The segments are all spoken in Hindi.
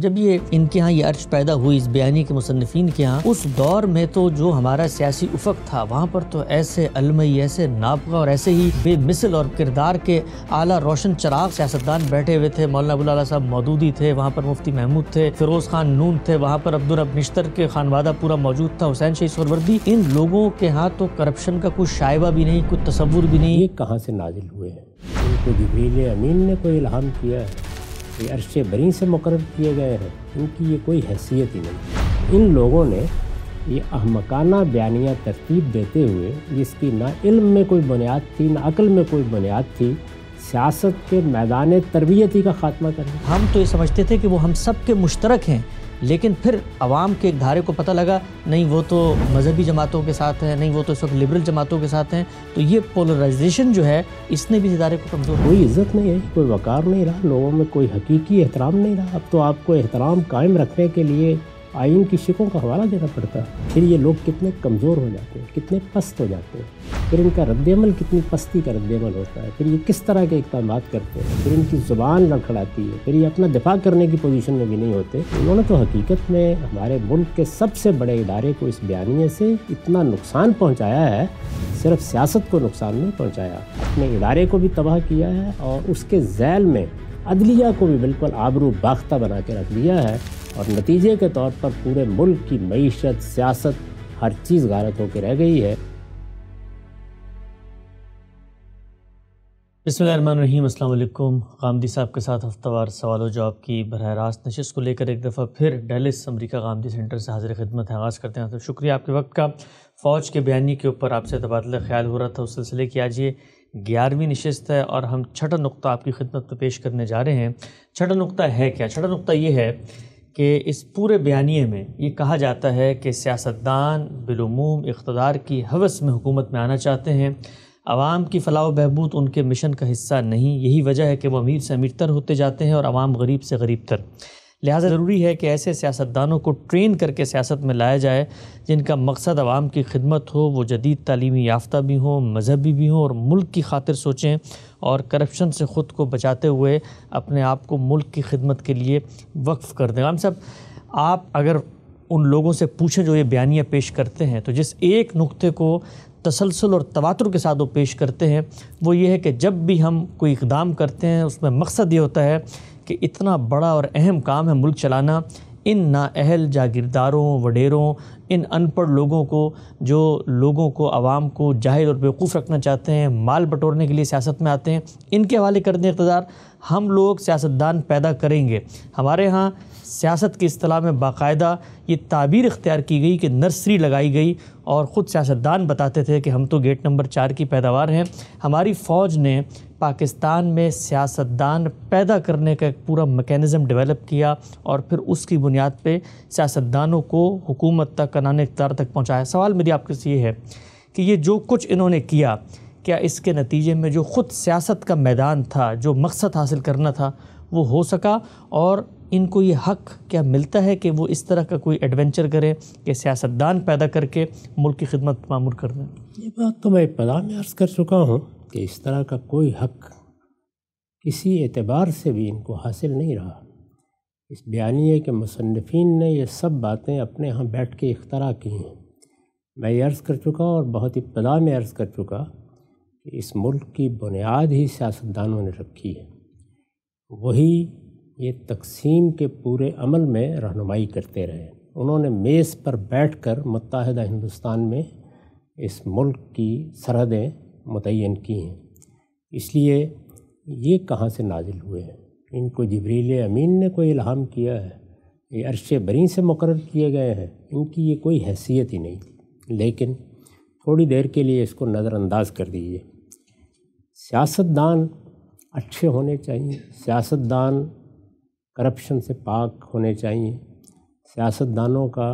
जब ये इनके यहाँ ये अर्ज पैदा हुई इस बयानी के मुसनफिन के यहाँ उस दौर में तो जो हमारा सियासी उफक था वहाँ पर तो ऐसे अलमई ऐसे नापका और ऐसे ही बेमिसल और किरदार के आला रोशन चराग सियासतदान बैठे हुए थे मौलाना अबूल साहब मौदूदी थे वहाँ पर मुफ्ती महमूद थे फिरोज खान नून थे वहाँ पर अब्दुलरब निश्तर के खानवादा पूरा मौजूद था हुसैन शही सोरवर्दी इन लोगों के यहाँ तो करप्शन का कुछ शायबा भी नहीं कुछ तस्वुर भी नहीं ये कहाँ से नाजिल हुए हैं जबरील अमीन ने कोई इल्हाम किया है ये अरशे बरी से मुकर किए गए हैं इनकी ये कोई हैसियत ही नहीं इन लोगों ने ये अहमकाना बयानियाँ तरतीब देते हुए जिसकी ना इल्म में कोई बुनियाद थी ना अकल में कोई बुनियाद थी सियासत के मैदान तरबियती का खात्मा करें हम तो ये समझते थे कि वो हम सब के मुश्तरक हैं लेकिन फिर आवाम के एक धारे को पता लगा नहीं वो तो मजहबी जमातों के साथ हैं नहीं वो तो इस वक्त लिबरल जमातों के साथ हैं तो ये पोलराइजेशन जो है इसने भी इदारे को कमज़ोर कोई इज्जत नहीं है कोई वक़ार नहीं रहा लोगों में कोई हकीकी एहतराम नहीं रहा अब तो आपको एहतराम कायम रखने के लिए आइन की शिकों का हवाला देना पड़ता है फिर ये लोग कितने कमज़ोर हो जाते हैं कितने पस्त हो जाते हैं फिर इनका रद्दमल कितनी पस्ती का रद्दमल होता है फिर ये किस तरह के इकदाम करते हैं फिर इनकी ज़ुबान लड़खड़ाती है फिर ये अपना दिफा करने की पोजीशन में भी नहीं होते उन्होंने तो हकीकत में हमारे मुल्क के सबसे बड़े इदारे को इस बयानी से इतना नुकसान पहुँचाया है सिर्फ सियासत को नुकसान नहीं पहुँचाया अपने इदारे को भी तबाह किया है और उसके जैल में अदलिया को भी बिल्कुल आबरू बाख्ता बना के रख दिया है और नतीजे के तौर पर पूरे मुल्क की मीशत सियासत हर चीज़ गारत होकर रह गई है बसमीम अल्लाम साहब के साथ हफ्तावार सवाल जवाब की बरह रास्त नशस्त को लेकर एक दफ़ा फिर डेलिस अमरीका गांधी सेंटर से हाजिर खिदमत आगाज़ करते हैं तो शुक्रिया आपके वक्त का फ़ौज के बयानी के ऊपर आपसे तबादला ख्याल हो रहा था उस सिलसिले की आज ये ग्यारहवीं नशस्त है और हम छठा नुकता आपकी खिदमत पर पेश करने जा रहे हैं छठा नुकता है क्या छठा नुकता ये है कि इस पूरे बयानी में ये कहा जाता है कि सियासतदान बिलूम इकतदार की हवस में हुकूमत में आना चाहते हैं आवाम की फलाह बहबूद उनके मिशन का हिस्सा नहीं यही वजह है कि वह अमीर से अमीर तर होते जाते हैं और आवाम गरीब से गरीब तर लिहाजा ज़रूरी है कि ऐसे सियासतदानों को ट्रेन करके सियासत में लाया जाए जिनका मकसद आवाम की खिदमत हो वो जदीद तलीमी याफ्ता भी हों मजहबी भी हों और मुल्क की खातिर सोचें और करप्शन से ख़ुद को बचाते हुए अपने आप को मुल्क की खिदमत के लिए वक्फ़ कर दें हम सब आप अगर उन लोगों से पूछें जो ये बयानियाँ पेश करते हैं तो जिस एक नुक्ते को तसलसल और तवातुर के साथ वो पेश करते हैं वो ये है कि जब भी हम कोई इकदाम करते हैं उसमें मकसद ये होता है कि इतना बड़ा और अहम काम है मुल्क चलाना इन नाअहल जागीरदारों वडेरों इन अनपढ़ लोगों को जो लोगों को आवाम को जाहिल और बेवकूफ़ रखना चाहते हैं माल बटोरने के लिए सियासत में आते हैं इनके हवाले कर दें इकतदार हम लोग सियासतदान पैदा करेंगे हमारे यहाँ सियासत की असलाह में बाकायदा ये ताबीर इख्तियार की गई कि नर्सरी लगाई गई और ख़ुद सियासतदान बताते थे कि हम तो गेट नंबर चार की पैदावार हैं हमारी फ़ौज ने पाकिस्तान में सियासतदान पैदा करने का एक पूरा मेकनिज़म डेवलप किया और फिर उसकी बुनियाद पे सियासतदानों को हुकूमत तक कनान इकदार तक पहुँचाया सवाल मेरी आपके से ये है कि ये जो कुछ इन्होंने किया क्या इसके नतीजे में जो ख़ुद सियासत का मैदान था जो मकसद हासिल करना था वो हो सका और इनको ये हक क्या मिलता है कि वो इस तरह का कोई एडवेंचर करें कि सियासतदान पैदा करके मुल्क की खिदमत मामूर कर दें ये बात तो मैं इब्तदा में अर्ज़ कर चुका हूँ कि इस तरह का कोई हक किसी एतबार से भी इनको हासिल नहीं रहा इस बयानिए के मुसनफिन ने यह सब बातें अपने यहाँ बैठ के इख्तरा की हैं मैं ये अर्ज़ कर चुका और बहुत इब्तदा में अर्ज़ कर चुका कि इस मुल्क की बुनियाद ही सियासतदानों ने रखी है वही ये तकसीम के पूरे अमल में रहनुमाई करते रहे उन्होंने मेज़ पर बैठ कर मतहद हिंदुस्तान में इस मुल्क की सरहदें मुतन की हैं इसलिए ये कहाँ से नाजिल हुए हैं इनको जबरील अमीन ने कोई इल्हाम किया है ये अरश बरी से मुकर किए गए हैं इनकी ये कोई हैसियत ही नहीं थी लेकिन थोड़ी देर के लिए इसको नज़रअंदाज कर दीजिए सियासतदान अच्छे होने चाहिए सियासतदान करप्शन से पाक होने चाहिए सियासतदानों का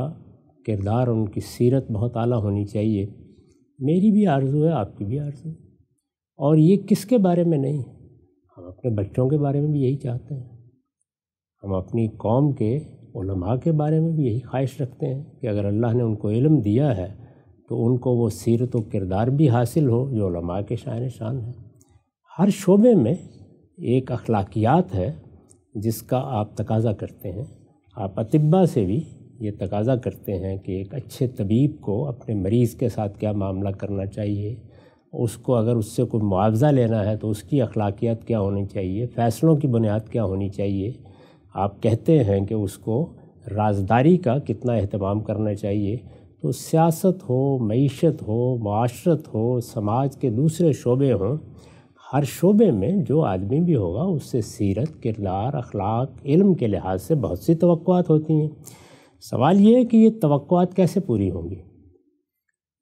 किरदार उनकी सीरत बहुत आला होनी चाहिए मेरी भी आरजू है आपकी भी आरजू है और ये किसके बारे में नहीं हम अपने बच्चों के बारे में भी यही चाहते हैं हम अपनी कौम के उलमा के बारे में भी यही ख्वाहिश रखते हैं कि अगर अल्लाह ने उनको इलम दिया है तो उनको वो सीरत तो किरदार भी हासिल हो जो उलमा के शान शान है हर शोबे में एक अखलाकियात है जिसका आप तकाजा करते हैं आप अतिबा से भी ये तकाजा करते हैं कि एक अच्छे तबीब को अपने मरीज़ के साथ क्या मामला करना चाहिए उसको अगर उससे कोई मुआवजा लेना है तो उसकी अखलाकियात क्या होनी चाहिए फ़ैसलों की बुनियाद क्या होनी चाहिए आप कहते हैं कि उसको राजदारी का कितना अहतमाम करना चाहिए तो सियासत हो मीशत हो माशरत हो समाज के दूसरे शोबे हों हर शोबे में जो आदमी भी होगा उससे सीरत किरदार अखलाक इल्म के लिहाज से बहुत सी तो होती हैं सवाल ये है कि ये तो कैसे पूरी होंगी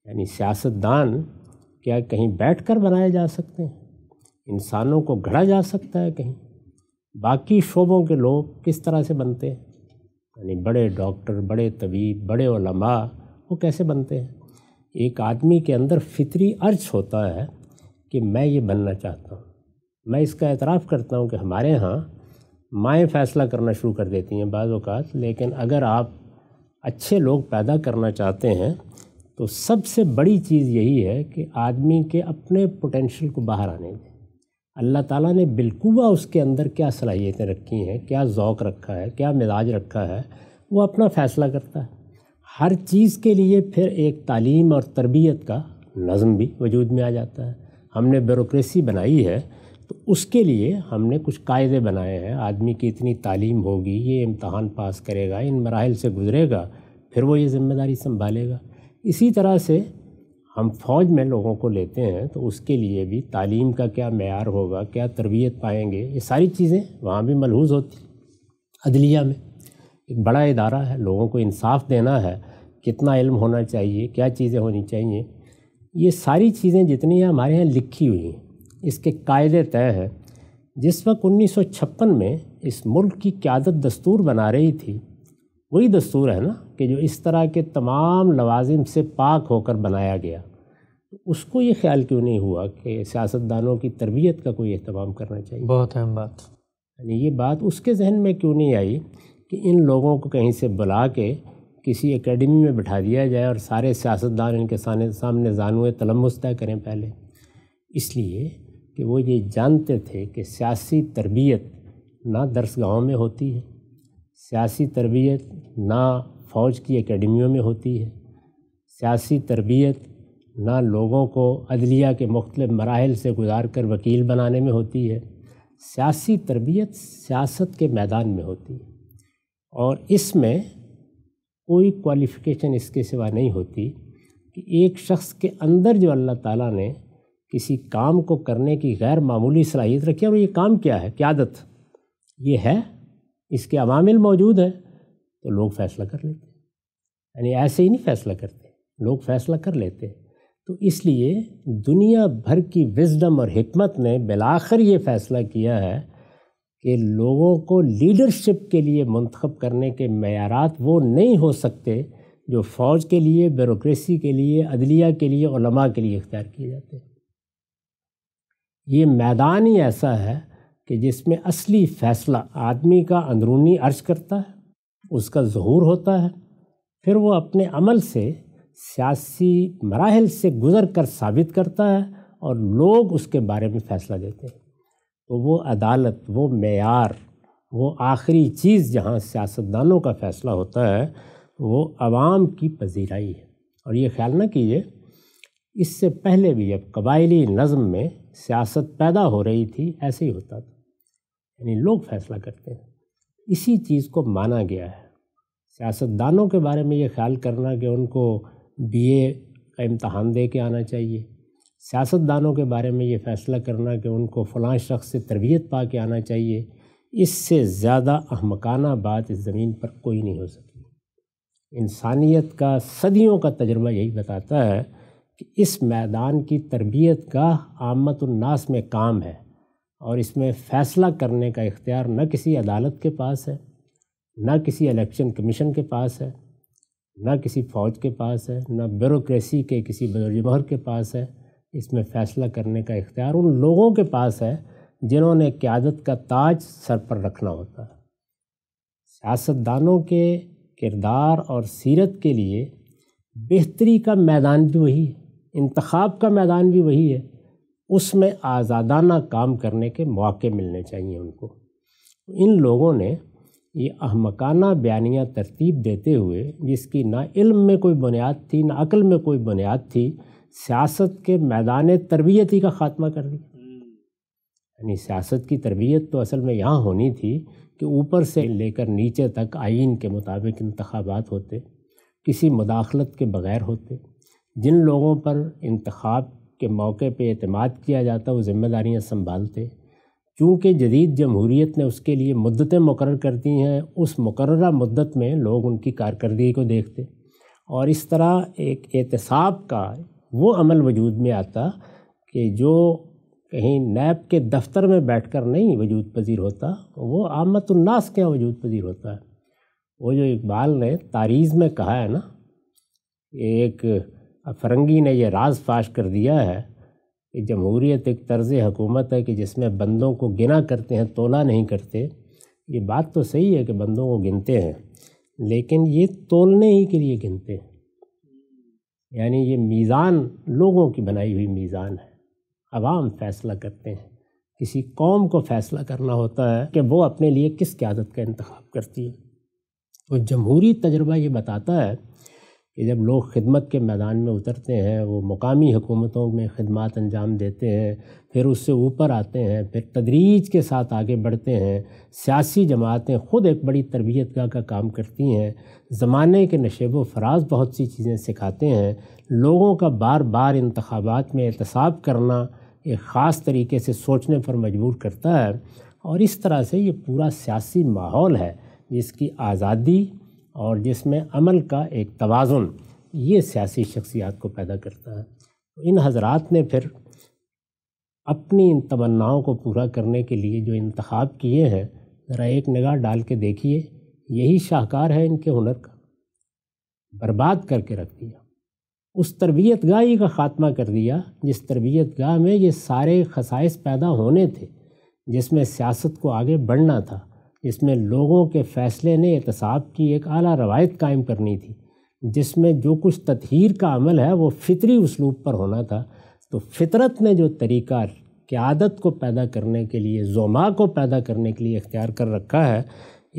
यानी सियासतदान क्या कहीं बैठकर बनाए जा सकते हैं इंसानों को घड़ा जा सकता है कहीं बाकी शोबों के लोग किस तरह से बनते हैं यानी बड़े डॉक्टर बड़े तबीब बड़े ओलमा वो कैसे बनते हैं एक आदमी के अंदर फितरी अर्ज होता है कि मैं ये बनना चाहता हूँ मैं इसका एतराफ़ करता हूँ कि हमारे यहाँ माएँ फ़ैसला करना शुरू कर देती हैं बाज़ात लेकिन अगर आप अच्छे लोग पैदा करना चाहते हैं तो सबसे बड़ी चीज़ यही है कि आदमी के अपने पोटेंशल को बाहर आने दें अल्लाह ताला ने बिल्कुबा उसके अंदर क्या सलाहियतें रखी हैं क्या ज़ौक रखा है क्या मिजाज रखा है वो अपना फ़ैसला करता है हर चीज़ के लिए फिर एक तालीम और तरबियत का नज़म भी वजूद में आ जाता है हमने ब्यूरोसी बनाई है उसके लिए हमने कुछ कायदे बनाए हैं आदमी की इतनी तालीम होगी ये इम्तहान पास करेगा इन मराहल से गुजरेगा फिर वो ये ज़िम्मेदारी संभालेगा इसी तरह से हम फौज में लोगों को लेते हैं तो उसके लिए भी तालीम का क्या मैार होगा क्या तरबियत पाएंगे ये सारी चीज़ें वहाँ भी मलहूज होती अदलिया में एक बड़ा इदारा है लोगों को इंसाफ देना है कितना इल्म होना चाहिए क्या चीज़ें होनी चाहिए ये सारी चीज़ें जितनी हैं हमारे यहाँ लिखी हुई हैं इसके कायदे तय हैं जिस वक्त 1956 में इस मुल्क की क्यादत दस्तूर बना रही थी वही दस्तूर है ना कि जो इस तरह के तमाम लवाजिम से पाक होकर बनाया गया तो उसको ये ख्याल क्यों नहीं हुआ कि सियासतदानों की तरबियत का कोई अहतमाम करना चाहिए बहुत अहम बात यानी ये बात उसके जहन में क्यों नहीं आई कि इन लोगों को कहीं से बुला के किसी एकेडमी में बिठा दिया जाए और सारे सियासतदान इनके सामने सामने जानवे तलम्बस तय करें पहले इसलिए कि वो ये जानते थे कि सियासी तरबियत ना दरसगाहों में होती है सियासी तरबियत ना फ़ौज की एकेडमियों में होती है सियासी तरबियत ना लोगों को अदलिया के मुख्तलिफ मराहल से गुजार कर वकील बनाने में होती है सियासी तरबियत सियासत के मैदान में होती है और इसमें कोई क्वालिफ़िकेशन इसके सिवा नहीं होती कि एक शख्स के अंदर जो अल्लाह ताला ने किसी काम को करने की गैर मामूली सलाहियत रखी और ये काम क्या है क्या आदत ये है इसके अवामिल मौजूद हैं तो लोग फैसला कर लेते यानी ऐसे ही नहीं फैसला करते लोग फैसला कर लेते हैं तो इसलिए दुनिया भर की विजडम और हमत ने बिलाखर ये फ़ैसला किया है कि लोगों को लीडरशिप के लिए मंतखब करने के मैारात वो नहीं हो सकते जो फ़ौज के लिए ब्यूरोसी के लिए अदलिया के लिए के लिए इख्तियार किए जाते हैं ये मैदान ही ऐसा है कि जिसमें असली फैसला आदमी का अंदरूनी अर्ज करता है उसका जहूर होता है फिर वो अपने अमल से सियासी मराहल से गुज़र कर साबित करता है और लोग उसके बारे में फ़ैसला देते हैं तो वो अदालत वो मैार वो आखिरी चीज़ जहाँ सियासतदानों का फ़ैसला होता है वो आवाम की पजीराई है और ये ख्याल ना कीजिए इससे पहले भी अब कबायली नज़म में सियासत पैदा हो रही थी ऐसे ही होता था यानी लोग फैसला करते हैं इसी चीज़ को माना गया है सियासतदानों के बारे में ये ख्याल करना कि उनको बीए का इम्तहान दे के आना चाहिए सियासतदानों के बारे में ये फ़ैसला करना कि उनको फ़लाँ शख्स से तरबियत पा के आना चाहिए इससे ज़्यादा अहमकाना बात इस ज़मीन पर कोई नहीं हो सकती इंसानियत का सदियों का तजर्बा यही बताता है कि इस मैदान की तरबियत का आमतनास में काम है और इसमें फ़ैसला करने का इख्तियार न किसी अदालत के पास है न किसी इलेक्शन कमीशन के पास है न किसी फ़ौज के पास है न ब्यूरोसी के किसी बदरजमहर के पास है इसमें फ़ैसला करने का इख्तियार उन लोगों के पास है जिन्होंने क्यादत का ताज सर पर रखना होता है सियासतदानों के किरदार और सीरत के लिए बेहतरी का मैदान भी वही है इंतखब का मैदान भी वही है उसमें आज़ादाना काम करने के मौके मिलने चाहिए उनको इन लोगों ने ये अहमकाना बयानियाँ तरतीब देते हुए जिसकी ना इल्म में कोई बुनियाद थी ना अकल में कोई बुनियाद थी सियासत के मैदान तरबियती का ख़ात्मा कर दिया यानी सियासत की तरबियत तो असल में यहाँ होनी थी कि ऊपर से लेकर नीचे तक आइन के मुताबिक इंतबात होते किसी मुदाखलत के बग़ैर होते जिन लोगों पर इंतखब के मौके पर अतमाद किया जाता वो ज़िम्मेदारियाँ संभालते चूँकि जदीद जमहूरीत ने उसके लिए मदतें मुकर कर दी हैं उस मुकर मदत में लोग उनकी कारकर्दगी को देखते और इस तरह एक एहतसाब का वो अमल वजूद में आता कि जो कहीं नैब के दफ्तर में बैठकर नहीं वजूद पजीर होता वो आमतुलनास के यहाँ वजूद पजीर होता है वो जो इकबाल ने तारीज़ में कहा है ना एक अब फरंगी ने यह राज फाश कर दिया है कि जमहूरीत एक तर्ज़ हकूमत है कि जिसमें बंदों को गिना करते हैं तोला नहीं करते ये बात तो सही है कि बंदों को गिनते हैं लेकिन ये तोलने ही के लिए गिनते हैं यानी ये मीज़ान लोगों की बनाई हुई मीज़ान है आवाम फैसला करते हैं किसी कौम को फैसला करना होता है कि वो अपने लिए किस क्यादत का इंतख्य करती है तो जमहूरी तजर्बा ये बताता है कि जब लोग खिदमत के मैदान में उतरते हैं वो मकामी हुकूमतों में खदमात अंजाम देते हैं फिर उससे ऊपर आते हैं फिर तदरीज के साथ आगे बढ़ते हैं सियासी जमातें ख़ुद एक बड़ी तरबियत का, का काम करती हैं ज़माने के नशेब फराज बहुत सी चीज़ें सिखाते हैं लोगों का बार बार इंतबात में एहतसाब करना एक ख़ास तरीके से सोचने पर मजबूर करता है और इस तरह से ये पूरा सियासी माहौल है जिसकी आज़ादी और जिसमें अमल का एक तोज़ुन ये सियासी शख्सियात को पैदा करता है तो इन हजरात ने फिर अपनी इन तमन्नाओं को पूरा करने के लिए जो इंतखब किए हैं ज़रा एक निगाह डाल के देखिए यही शाहकार है इनके हुनर का बर्बाद करके रख दिया उस तरबियत गाही का ख़ात्मा कर दिया जिस तरबियत गाह में ये सारे खसाइस पैदा होने थे जिसमें सियासत को आगे बढ़ना था इसमें लोगों के फ़ैसले ने एहतसाब की एक अली रवायत कायम करनी थी जिसमें जो कुछ तथहर का अमल है वो फितरी उसलूब पर होना था तो फितरत ने जो तरीका क़्यादत को पैदा करने के लिए जोमा को पैदा करने के लिए इख्तियार कर रखा है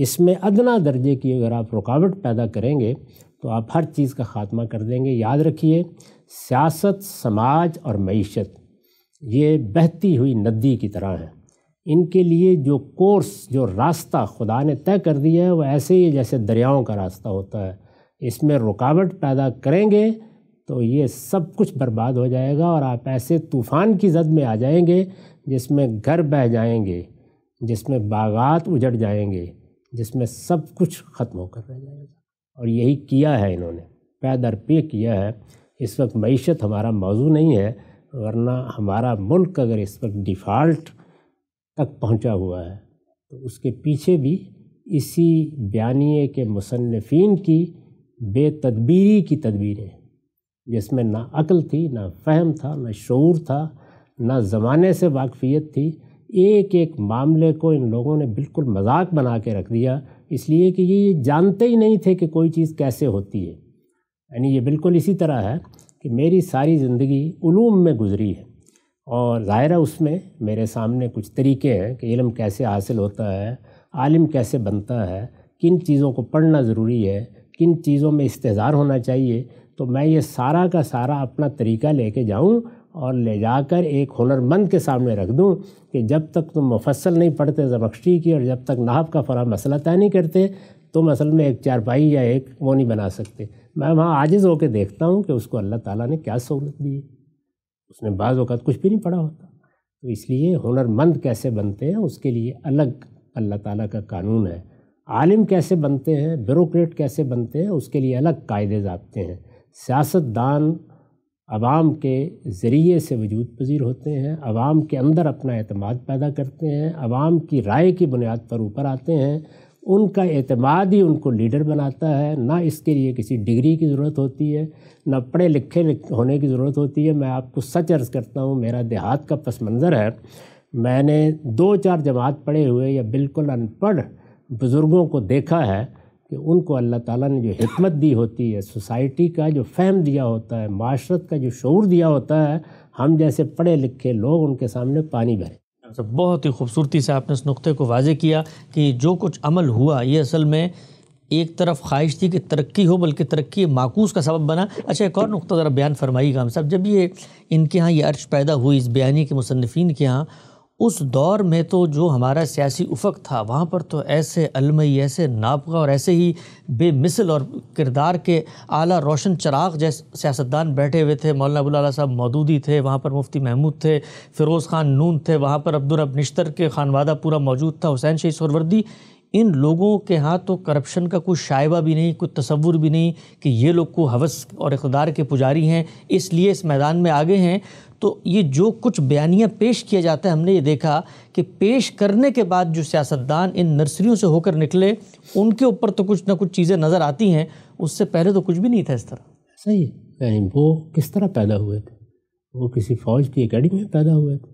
इसमें अदना दर्जे की अगर आप रुकावट पैदा करेंगे तो आप हर चीज़ का ख़ात्मा कर देंगे याद रखिए सियासत समाज और मीशत ये बहती हुई नदी की तरह है इनके लिए जो कोर्स जो रास्ता खुदा ने तय कर दिया है वो ऐसे ही जैसे दरियाओं का रास्ता होता है इसमें रुकावट पैदा करेंगे तो ये सब कुछ बर्बाद हो जाएगा और आप ऐसे तूफ़ान की जद में आ जाएंगे जिसमें घर बह जाएंगे जिसमें बागात उजड़ जाएंगे जिसमें सब कुछ ख़त्म होकर रह जाएगा और यही किया है इन्होंने पैदर पे किया है इस वक्त मीशत हमारा मौजू नहीं है वरना हमारा मुल्क अगर इस वक्त डिफ़ाल्ट तक पहुंचा हुआ है तो उसके पीछे भी इसी बयानिए के मुसनफिन की बेतदबीरी की तदबीरें जिसमें ना अकल थी ना फहम था ना शूर था ना ज़माने से वाकफ़ियत थी एक एक मामले को इन लोगों ने बिल्कुल मजाक बना के रख दिया इसलिए कि ये जानते ही नहीं थे कि कोई चीज़ कैसे होती है यानी ये बिल्कुल इसी तरह है कि मेरी सारी ज़िंदगी में गुजरी है और ज़ाहिर है उसमें मेरे सामने कुछ तरीके हैं कि इलम कैसे हासिल होता है आलिम कैसे बनता है किन चीज़ों को पढ़ना ज़रूरी है किन चीज़ों में इस्तेजार होना चाहिए तो मैं ये सारा का सारा अपना तरीका ले कर जाऊँ और ले जाकर एक हुनरमंद के सामने रख दूँ कि जब तक तुम मुफसल नहीं पढ़ते जबख्शी की और जब तक नाहब का फ़रा मसला तय नहीं करते तुम असल में एक चारपाई या एक वो नहीं बना सकते मैं वहाँ आजिज़ होकर देखता हूँ कि उसको अल्लाह ताला ने क्या सहूलत दी है उसने बाज़ अवत कुछ भी नहीं पढ़ा होता तो इसलिए हुनरमंद कैसे बनते हैं उसके लिए अलग अल्लाह ताला का कानून है आलिम कैसे बनते हैं ब्यूरोक्रेट कैसे बनते हैं उसके लिए अलग कायदे जाते हैं सियासतदान आवाम के ज़रिए से वजूद पजीर होते हैं आवाम के अंदर अपना अतमाद पैदा करते हैं आवाम की राय की बुनियाद पर ऊपर आते हैं उनका अतमाद ही उनको लीडर बनाता है ना इसके लिए किसी डिग्री की ज़रूरत होती है ना पढ़े लिखे होने की ज़रूरत होती है मैं आपको सच अर्ज़ करता हूँ मेरा देहात का पस मंज़र है मैंने दो चार जमात पढ़े हुए या बिल्कुल अनपढ़ बुज़ुर्गों को देखा है कि उनको अल्लाह ताला ने जो हमत दी होती है सोसाइटी का जो फहम दिया होता है माशरत का जो शूर दिया होता है हम जैसे पढ़े लिखे लोग उनके सामने पानी भरें बहुत ही खूबसूरती से आपने इस नुक़े को वाजे किया कि जो कुछ अमल हुआ ये असल में एक तरफ ख्वाहिश थी कि तरक्की हो बल्कि तरक्की माकूस का सबब बना अच्छा एक और नुक़ा ज़रा बयान फरमाइएगा हम साहब जब ये इनके यहाँ ये अर्श पैदा हुई इस बयानी के मुसनफिन के यहाँ उस दौर में तो जो हमारा सियासी उफक था वहाँ पर तो ऐसे अलमई ऐसे नापगा और ऐसे ही बेमिसल और किरदार के आला रोशन चराग जैसे सियासतदान बैठे हुए थे मौलाना अबूल साहब मौदूदी थे वहाँ पर मुफ्ती महमूद थे फ़िरोज़ ख़ान नून थे वहाँ पर अब्दुलरब निश्तर के खानवादा पूरा मौजूद था हुसैन शही सरवर्दी इन लोगों के यहाँ तो करप्शन का कोई शायबा भी नहीं कोई तस्वुर भी नहीं कि ये लोग को हवस और इकदार के पुजारी हैं इसलिए इस मैदान में आगे हैं तो ये जो कुछ बयानियाँ पेश किया जाता है हमने ये देखा कि पेश करने के बाद जो सियासतदान इन नर्सरियों से होकर निकले उनके ऊपर तो कुछ ना कुछ चीज़ें नज़र आती हैं उससे पहले तो कुछ भी नहीं था इस तरह सही नहीं वो किस तरह पैदा हुए थे वो किसी फ़ौज की अकेडमी में पैदा हुए थे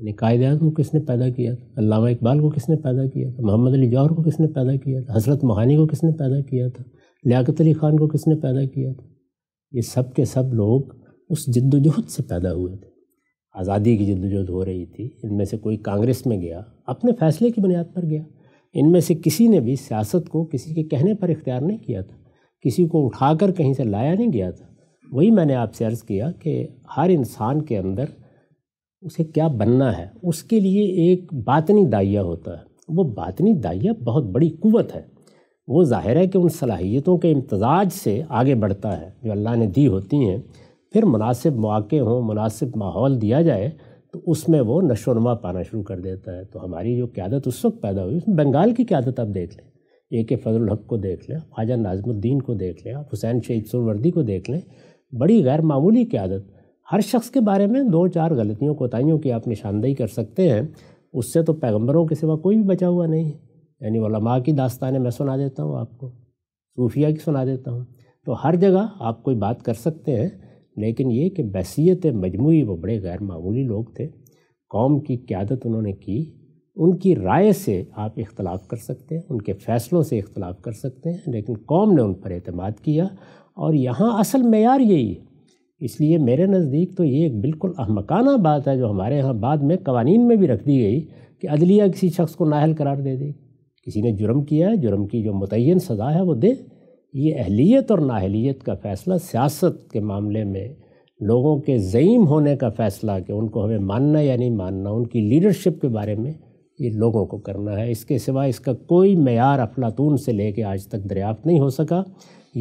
यानी कायद को किसने पैदा किया था अलामा इकबाल को किसने पैदा किया था मोहम्मद अली जौहर को किसने पैदा किया था हसरत मोहानी को किसने पैदा किया था लियाकत अली ख़ान को किसने पैदा किया था ये सब के सब लोग उस जद्दोजहद से पैदा हुए थे आज़ादी की जद्दोजहद हो रही थी इनमें से कोई कांग्रेस में गया अपने फैसले की बुनियाद पर गया इनमें से किसी ने भी सियासत को किसी के कहने पर इख्तियार नहीं किया था किसी को उठाकर कहीं से लाया नहीं गया था वही मैंने आपसे अर्ज़ किया कि हर इंसान के अंदर उसे क्या बनना है उसके लिए एक बातनी दाइया होता है वो बातनी दाइया बहुत बड़ी कुवत है वो ज़ाहिर है कि उन सलाहियतों के इम्तजाज से आगे बढ़ता है जो अल्लाह ने दी होती हैं फिर मुनासिब मौक़े हों मुनासिब माहौल दिया जाए तो उसमें वो नशोनमा पाना शुरू कर देता है तो हमारी जो क्यादत उस वक्त पैदा हुई उसमें बंगाल की क्यादत आप देख लें ए के फजल हक को देख लें ख्वाजा नाजमुद्दीन को देख लें आप हुसैन शहीद सुरवर्दी को देख लें बड़ी गैर मामूली क्यादत हर शख्स के बारे में दो चार गलतियों कोताहीियों की आप निशानदेही कर सकते हैं उससे तो पैगम्बरों के सिवा कोई भी बचा हुआ नहीं है यानी वलमा की दास्तानें मैं सुना देता हूँ आपको सूफिया की सुना देता हूँ तो हर जगह आप कोई बात कर सकते हैं लेकिन ये कि बसीत मजमू वो बड़े गैर मामूली लोग थे कौम की क्यादत उन्होंने की उनकी राय से आप इख्तलाफ कर सकते हैं उनके फ़ैसलों से इख्तलाफ कर सकते हैं लेकिन कौम ने उन पर अतमाद किया और यहाँ असल मैार यही है इसलिए मेरे नज़दीक तो ये एक बिल्कुल अहमकाना बात है जो हमारे यहाँ बाद में कवानीन में भी रख दी गई कि अदलिया किसी शख्स को नाहल करार दे दे किसी ने जुर्म किया है जुर्म की जो मुतन सज़ा है वो दे ये अहलीत और नाहलीत का फ़ैसला सियासत के मामले में लोगों के ज़ईम होने का फ़ैसला कि उनको हमें मानना या नहीं मानना उनकी लीडरशिप के बारे में ये लोगों को करना है इसके सिवा इसका कोई मैार अफलातून से लेके आज तक दरियाफ़त नहीं हो सका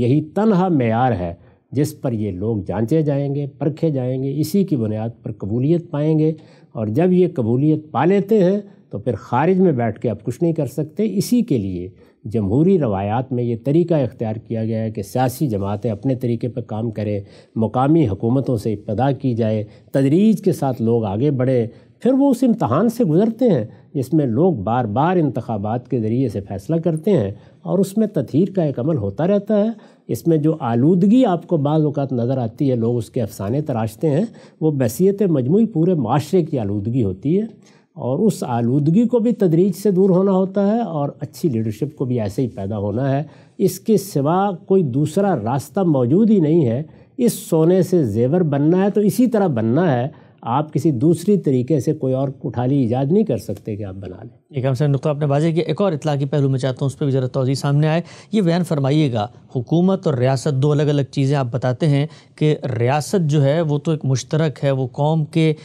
यही तनहा मैार है जिस पर ये लोग जांचे जाएंगे परखे जाएंगे इसी की बुनियाद पर कबूलियत पाएंगे और जब ये कबूलियत पा लेते हैं तो फिर ख़ारिज में बैठ के आप कुछ नहीं कर सकते इसी के लिए जमहूरी रवायात में ये तरीका इख्तियार किया गया है कि सियासी जमातें अपने तरीके पर काम करें मकामी हुकूमतों से इब्तदा की जाए तदरीज के साथ लोग आगे बढ़ें फिर वो उस इम्तहान से गुज़रते हैं जिसमें लोग बार बार इंतबात के ज़रिए से फ़ैसला करते हैं और उसमें तथहर का एक अमल होता रहता है इसमें जो आलूदगी आपको बाज़ात नज़र आती है लोग उसके अफसाने तराशते हैं वो बसीत मजमू पूरे माशरे की आलूदगी होती है और उस आलूदगी को भी तदरीज से दूर होना होता है और अच्छी लीडरशिप को भी ऐसे ही पैदा होना है इसके सिवा कोई दूसरा रास्ता मौजूद ही नहीं है इस सोने से जेवर बनना है तो इसी तरह बनना है आप किसी दूसरी तरीके से कोई और उठाली ईजाद नहीं कर सकते कि आप बना लें एक हमसे नुकता आपने बाजी किया एक और इतला की पहलू में चाहता हूँ उस पर भी ज़रा तोज़ी सामने आए ये बयान फरमाइएगा हुकूमत और रियासत दो अलग अलग चीज़ें आप बताते हैं कि रियासत जो है वो तो एक मुश्तरक है वो कौम के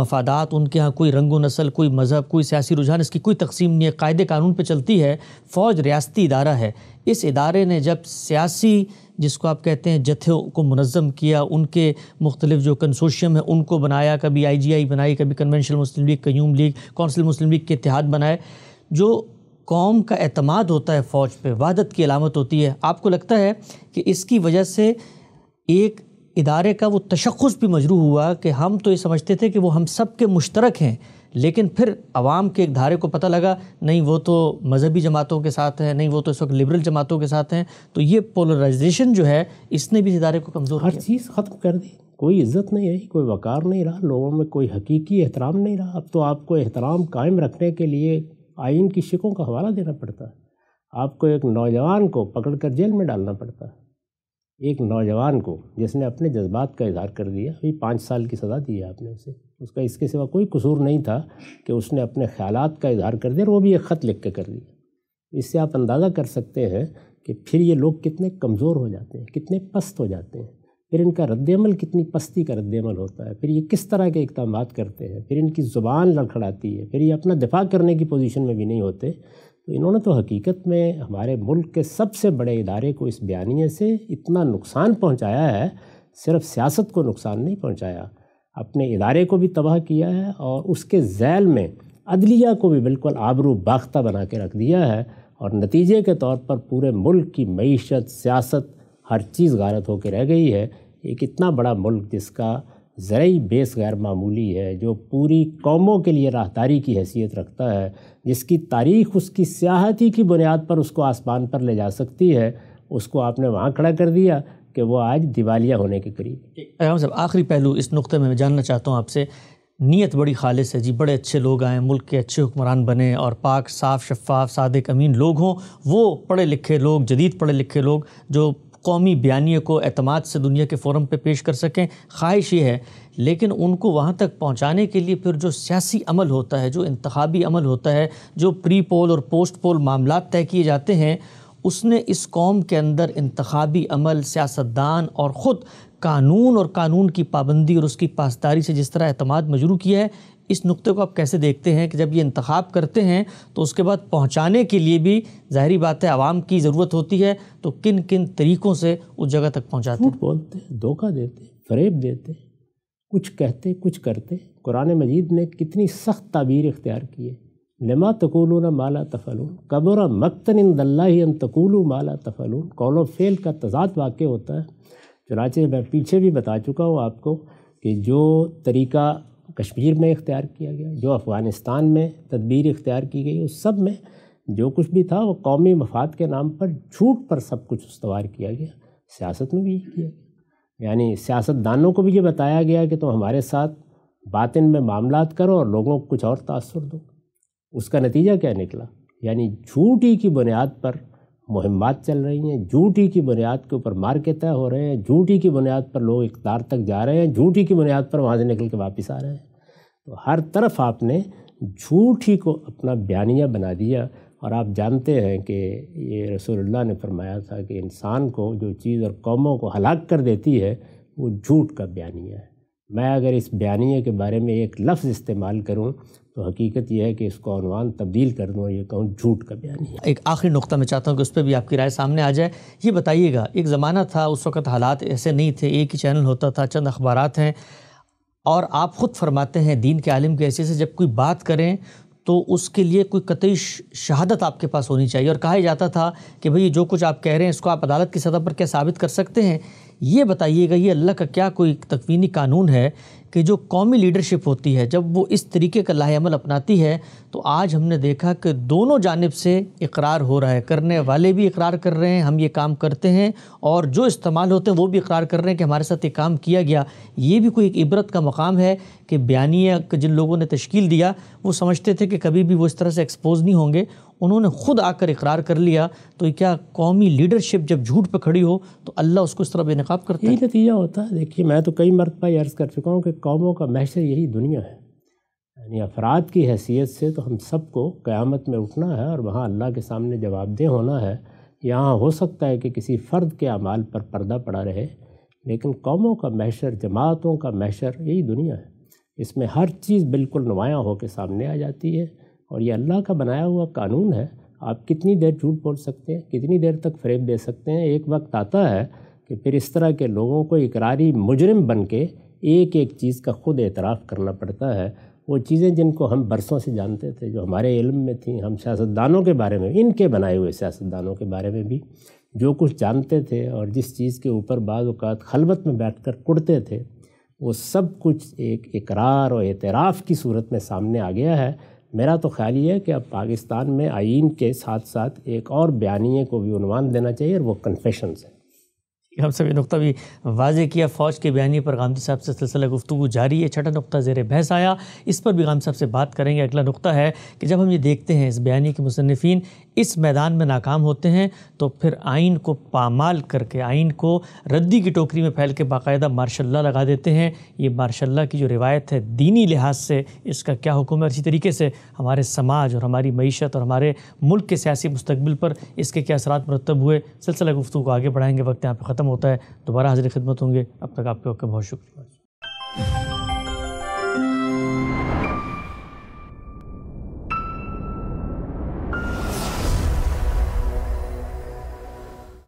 मफादात उनके यहाँ कोई रंगो नसल कोई मज़हब कोई सियासी रुझान इसकी कोई तकसीम नहीं है कायदे कानून पर चलती है फ़ौज रियासती इदारा है इस इदारे ने जब सियासी जिसको आप कहते हैं जथों को मनज़म किया उनके मुख्तलिफ जो कंसोशियम है उनको बनाया कभी आई जी आई बनाई कभी कन्वेंशनल मुस्लिम लीग कयूम लीग कौंसिल मुस्लिम लीग के इतिहाद बनाए है जो कौम का अतमाद होता है फ़ौज पर वादत की अलामत होती है आपको लगता है कि इसकी वजह से एक इदारे का वो तशखस भी मजरू हुआ कि हम तो ये समझते थे कि वो हम सब के मुश्तरक हैं लेकिन फिर आवाम के एक धारे को पता लगा नहीं वो तो मजहबी जमातों के साथ हैं नहीं वो तो इस वक्त लिबरल जमातों के साथ हैं तो ये पोलराइजेशन जो है इसने भी इस इदारे को कमज़ोर हर चीज़ ख़त्म कर दी कोई इज़्ज़त नहीं रही कोई वक़ार नहीं रहा लोगों में कोई हकीकी एहतराम नहीं रहा अब तो आपको एहतराम कायम रखने के लिए आइन की शिकों का हवाला देना पड़ता है आपको एक नौजवान को पकड़ कर जेल में डालना पड़ता है एक नौजवान को जिसने अपने जज्बात का इजहार कर दिया अभी पाँच साल की सज़ा दी है आपने उसे उसका इसके सिवा कोई कसूर नहीं था कि उसने अपने ख्याल का इजहार कर दिया और वो भी एक ख़त लिख के कर दिया इससे आप अंदाज़ा कर सकते हैं कि फिर ये लोग कितने कमज़ोर हो जाते हैं कितने पस्त हो जाते हैं फिर इनका रद्दमल कितनी पस्ती का रद्दमल होता है फिर ये किस तरह के इकदाम करते हैं फिर इनकी ज़ुबान लड़खड़ाती है फिर ये अपना दिफा करने की पोजीशन में भी नहीं होते तो इन्होंने तो हकीकत में हमारे मुल्क के सबसे बड़े इदारे को इस बयानिए से इतना नुकसान पहुँचाया है सिर्फ सियासत को नुकसान नहीं पहुँचाया अपने इदारे को भी तबाह किया है और उसके जैल में अदलिया को भी बिल्कुल आबरू बाख्ता बना के रख दिया है और नतीजे के तौर पर पूरे मुल्क की मीशत सियासत हर चीज़ गारत होकर रह गई है एक इतना बड़ा मुल्क जिसका ज़रूरी बेस गैर मामूली है जो पूरी कौमों के लिए राहदारी की हैसियत रखता है जिसकी तारीख उसकी सियाहती की बुनियाद पर उसको आसमान पर ले जा सकती है उसको आपने वहाँ खड़ा कर दिया कि वो आज दिवालिया होने के करीब राम साहब आखिरी पहलू इस नुक़े में मैं जानना चाहता हूँ आपसे नीयत बड़ी खालिश है जी बड़े अच्छे लोग आएँ मुल्क के अच्छे हुक्मरान बने और पाक साफ़ शफाफ सादक अमीन लोग हों वो पढ़े लिखे लोग जदीद पढ़े लिखे लोग जो कौमी बयानी को अतमाद से दुनिया के फोरम पर पेश कर सकें ख्वाहिश ये है लेकिन उनको वहाँ तक पहुँचाने के लिए फिर जो सियासी अमल होता है जो इंतबी अमल होता है जो प्री पोल और पोस्ट पोल मामला तय किए जाते हैं उसने इस कौम के अंदर इंतबी अमल सियासतदान और ख़ुद कानून और कानून की पाबंदी और उसकी पासदारी से जिस तरह अहतमाद मजरू किया है इस नुक्ते को आप कैसे देखते हैं कि जब ये इंतखब करते हैं तो उसके बाद पहुँचाने के लिए भी ज़ाहरी बात है आवाम की ज़रूरत होती है तो किन किन तरीक़ों से उस जगह तक पहुँचाते हैं बोलते हैं धोखा देते फरेब देते कुछ कहते कुछ करते कुरान मजीद ने कितनी सख्त ताबीर इख्तियार की है लमा न माला तफलून कबर मक्तन तकूलू माला तफलून कौलो फेल का तजाद वाक़ होता है चुनाचे मैं पीछे भी बता चुका हूँ आपको कि जो तरीका कश्मीर में इख्तियार किया गया जो अफ़गानिस्तान में तदबीर इख्तियार की गई उस सब में जो कुछ भी था वो कौमी मफाद के नाम पर झूठ पर सब कुछ उसवार किया गया सियासत में भी किया गया यानी सियासतदानों को भी ये बताया गया कि तुम तो हमारे साथ बातिन में मामला करो और लोगों को कुछ और तासर दो उसका नतीजा क्या निकला यानी झूठी की बुनियाद पर मुहिमात चल रही हैं झूठी की बुनियाद के ऊपर मार्के तय हो रहे हैं झूठी की बुनियाद पर लोग इकदार तक जा रहे हैं झूठी की बुनियाद पर वहाँ से निकल के वापस आ रहे हैं तो हर तरफ आपने झूठी को अपना बयानिया बना दिया और आप जानते हैं कि ये रसोल्ला ने फरमाया था कि इंसान को जो चीज़ और कौमों को हलाक कर देती है वो झूठ का बयानिया है मैं अगर इस बयानी के बारे में एक लफ्ज़ इस्तेमाल करूँ तो हकीकत यह है कि इसको अनवान तब्दील कर दूँ ये कहूँ झूठ का है एक आखिरी नुकता मैं चाहता हूँ कि उस पर भी आपकी राय सामने आ जाए ये बताइएगा एक ज़माना था उस वक्त हालात ऐसे नहीं थे एक ही चैनल होता था चंद अखबार हैं और आप ख़ुद फरमाते हैं दीन के आलिम के ऐसे से जब कोई बात करें तो उसके लिए कोई कतई शहादत आपके पास होनी चाहिए और कहा जाता था कि भाई जो कुछ आप कह रहे हैं इसको आप अदालत की सतह पर क्या साबित कर सकते हैं ये बताइएगा ये अल्लाह का क्या कोई तकवीनी कानून है कि जो कौमी लीडरशिप होती है जब वो इस तरीके का लाहेमल अपनाती है तो आज हमने देखा कि दोनों जानब से इकरार हो रहा है करने वाले भी इकरार कर रहे हैं हम ये काम करते हैं और जो इस्तेमाल होते हैं वो भी इकरार कर रहे हैं कि हमारे साथ ये काम किया गया ये भी कोई एक इबरत का मकाम है कि बयानिया जिन लोगों ने तश्कील दिया वो समझते थे कि कभी भी वो इस तरह से एक्सपोज नहीं होंगे उन्होंने ख़ुद आकर इकरार कर लिया तो क्या कौमी लीडरशिप जब झूठ पर खड़ी हो तो अल्लाह उसको इस तरह बेनकाब करता यही नतीजा होता है देखिए मैं तो कई मरतबा अर्ज़ कर चुका हूँ कि कौमों का महशर यही दुनिया है यानी अफराद की हैसियत से तो हम सबको क़्यामत में उठना है और वहाँ अल्लाह के सामने जवाबदेह होना है यहाँ हो सकता है कि किसी फ़र्द के अमाल पर पर्दा पड़ा रहे लेकिन कौमों का महशर जमातों का महशर यही दुनिया है इसमें हर चीज़ बिल्कुल नुमायाँ होकर सामने आ जाती है और ये अल्लाह का बनाया हुआ कानून है आप कितनी देर झूठ बोल सकते हैं कितनी देर तक फ्रेब दे सकते हैं एक वक्त आता है कि फिर इस तरह के लोगों को इकरारी मुजरम बन के एक एक चीज़ का ख़ुद एतराफ़ करना पड़ता है वो चीज़ें जिनको हम बरसों से जानते थे जो हमारे इल्म में थी हम सियासतदानों के बारे में इनके बनाए हुए सियासतदानों के बारे में भी जो कुछ जानते थे और जिस चीज़ के ऊपर बाद अवत खलबत में बैठ कर कुड़ते थे वो सब कुछ एक इकरार और एतराफ़ की सूरत में सामने आ गया है मेरा तो ख्याल ये है कि अब पाकिस्तान में आइन के साथ साथ एक और बयानी को भी उनवान देना चाहिए और वो कन्फेशन है हम सभी नुकता भी वाजे किया फ़ौज के बयानी पर गांधी साहब से सिलसिला गुफ्तु जारी है छठा नुकता जेर बहस आया इस पर भी गांधी साहब से बात करेंगे अगला नुकता है कि जब हम ये देखते हैं इस बयानी के मुसनफिन इस मैदान में नाकाम होते हैं तो फिर आइन को पामाल करके आइन को रद्दी की टोकरी में फैल के बाकायदा मार्शल्ला लगा देते हैं ये मार्शल्ला की जो रिवायत है दीनी लिहाज से इसका क्या हुक्म है इसी तरीके से हमारे समाज और हमारी मीशत और हमारे मुल्क के सियासी मुस्तबिल पर इसके क्या असरा मरतब हुए सिलसिला गुफ्तु को आगे बढ़ाएंगे वक्त यहाँ पर ख़त्म होता है दोबारा हाजिर खिदमत होंगे अब तक आपके वक्त बहुत शुक्रिया